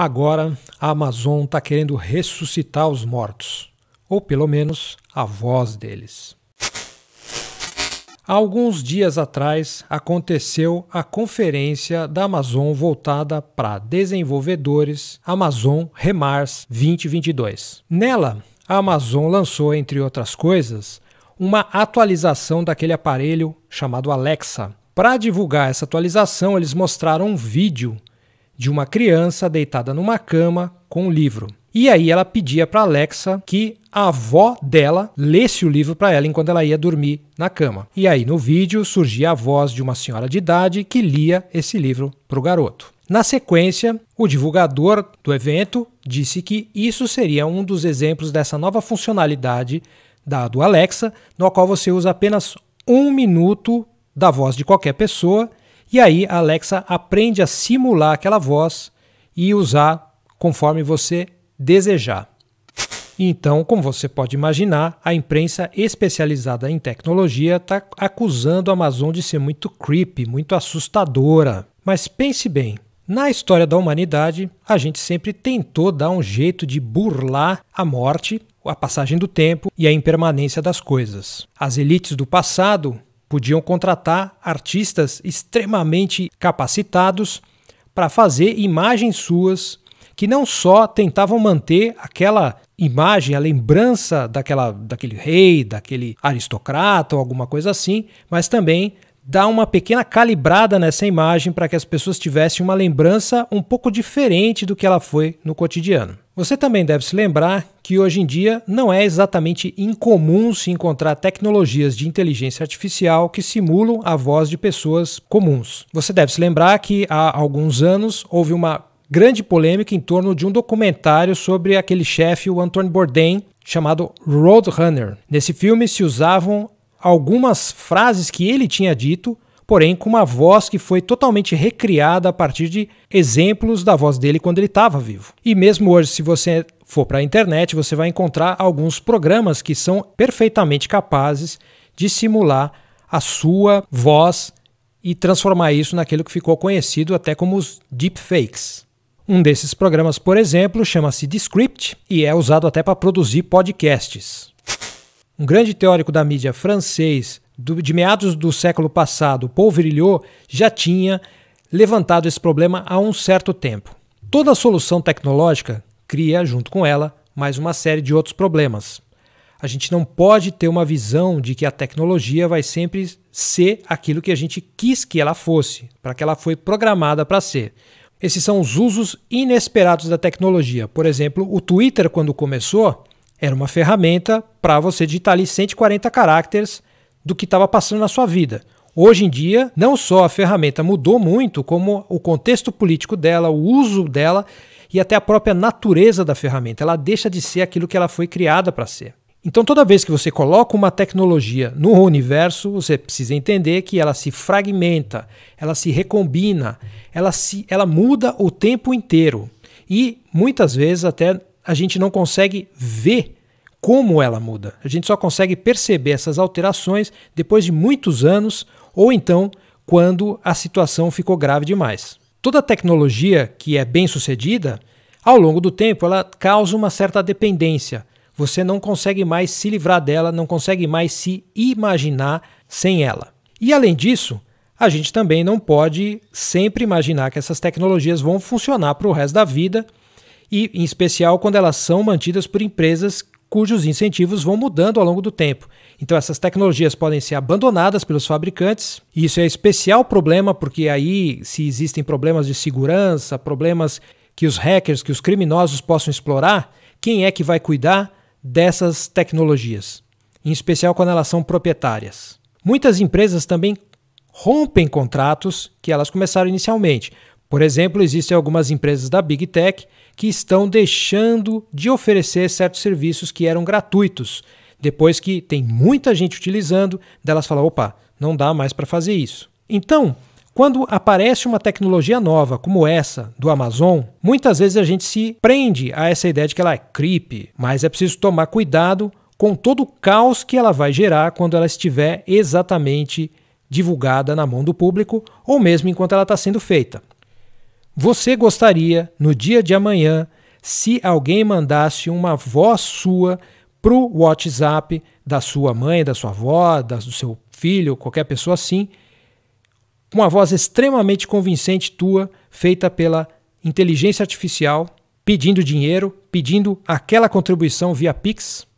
Agora, a Amazon está querendo ressuscitar os mortos, ou pelo menos a voz deles. Há alguns dias atrás aconteceu a conferência da Amazon voltada para desenvolvedores Amazon Remars 2022. Nela, a Amazon lançou, entre outras coisas, uma atualização daquele aparelho chamado Alexa. Para divulgar essa atualização, eles mostraram um vídeo de uma criança deitada numa cama com um livro. E aí ela pedia para Alexa que a avó dela lesse o livro para ela enquanto ela ia dormir na cama. E aí no vídeo surgia a voz de uma senhora de idade que lia esse livro para o garoto. Na sequência, o divulgador do evento disse que isso seria um dos exemplos dessa nova funcionalidade da do Alexa, no qual você usa apenas um minuto da voz de qualquer pessoa e aí a Alexa aprende a simular aquela voz e usar conforme você desejar. Então, como você pode imaginar, a imprensa especializada em tecnologia está acusando a Amazon de ser muito creepy, muito assustadora. Mas pense bem, na história da humanidade, a gente sempre tentou dar um jeito de burlar a morte, a passagem do tempo e a impermanência das coisas. As elites do passado podiam contratar artistas extremamente capacitados para fazer imagens suas que não só tentavam manter aquela imagem, a lembrança daquela, daquele rei, daquele aristocrata ou alguma coisa assim, mas também dar uma pequena calibrada nessa imagem para que as pessoas tivessem uma lembrança um pouco diferente do que ela foi no cotidiano. Você também deve se lembrar que hoje em dia não é exatamente incomum se encontrar tecnologias de inteligência artificial que simulam a voz de pessoas comuns. Você deve se lembrar que há alguns anos houve uma grande polêmica em torno de um documentário sobre aquele chefe, o Antoine Bourdain, chamado Roadrunner. Nesse filme se usavam algumas frases que ele tinha dito porém com uma voz que foi totalmente recriada a partir de exemplos da voz dele quando ele estava vivo. E mesmo hoje, se você for para a internet, você vai encontrar alguns programas que são perfeitamente capazes de simular a sua voz e transformar isso naquilo que ficou conhecido até como os deepfakes. Um desses programas, por exemplo, chama-se Descript e é usado até para produzir podcasts. Um grande teórico da mídia francês, do, de meados do século passado, Paul Virilio já tinha levantado esse problema há um certo tempo. Toda solução tecnológica cria, junto com ela, mais uma série de outros problemas. A gente não pode ter uma visão de que a tecnologia vai sempre ser aquilo que a gente quis que ela fosse, para que ela foi programada para ser. Esses são os usos inesperados da tecnologia. Por exemplo, o Twitter, quando começou, era uma ferramenta para você digitar ali 140 caracteres do que estava passando na sua vida. Hoje em dia, não só a ferramenta mudou muito, como o contexto político dela, o uso dela e até a própria natureza da ferramenta. Ela deixa de ser aquilo que ela foi criada para ser. Então, toda vez que você coloca uma tecnologia no universo, você precisa entender que ela se fragmenta, ela se recombina, ela, se, ela muda o tempo inteiro. E muitas vezes até a gente não consegue ver como ela muda. A gente só consegue perceber essas alterações depois de muitos anos ou então quando a situação ficou grave demais. Toda tecnologia que é bem sucedida, ao longo do tempo, ela causa uma certa dependência. Você não consegue mais se livrar dela, não consegue mais se imaginar sem ela. E além disso, a gente também não pode sempre imaginar que essas tecnologias vão funcionar para o resto da vida, e em especial quando elas são mantidas por empresas cujos incentivos vão mudando ao longo do tempo. Então, essas tecnologias podem ser abandonadas pelos fabricantes. Isso é especial problema, porque aí, se existem problemas de segurança, problemas que os hackers, que os criminosos possam explorar, quem é que vai cuidar dessas tecnologias? Em especial quando elas são proprietárias. Muitas empresas também rompem contratos que elas começaram inicialmente. Por exemplo, existem algumas empresas da Big Tech que estão deixando de oferecer certos serviços que eram gratuitos. Depois que tem muita gente utilizando, delas falam: opa, não dá mais para fazer isso. Então, quando aparece uma tecnologia nova, como essa do Amazon, muitas vezes a gente se prende a essa ideia de que ela é creepy, mas é preciso tomar cuidado com todo o caos que ela vai gerar quando ela estiver exatamente divulgada na mão do público ou mesmo enquanto ela está sendo feita. Você gostaria, no dia de amanhã, se alguém mandasse uma voz sua para o WhatsApp da sua mãe, da sua avó, do seu filho, qualquer pessoa assim, uma voz extremamente convincente tua, feita pela inteligência artificial, pedindo dinheiro, pedindo aquela contribuição via Pix?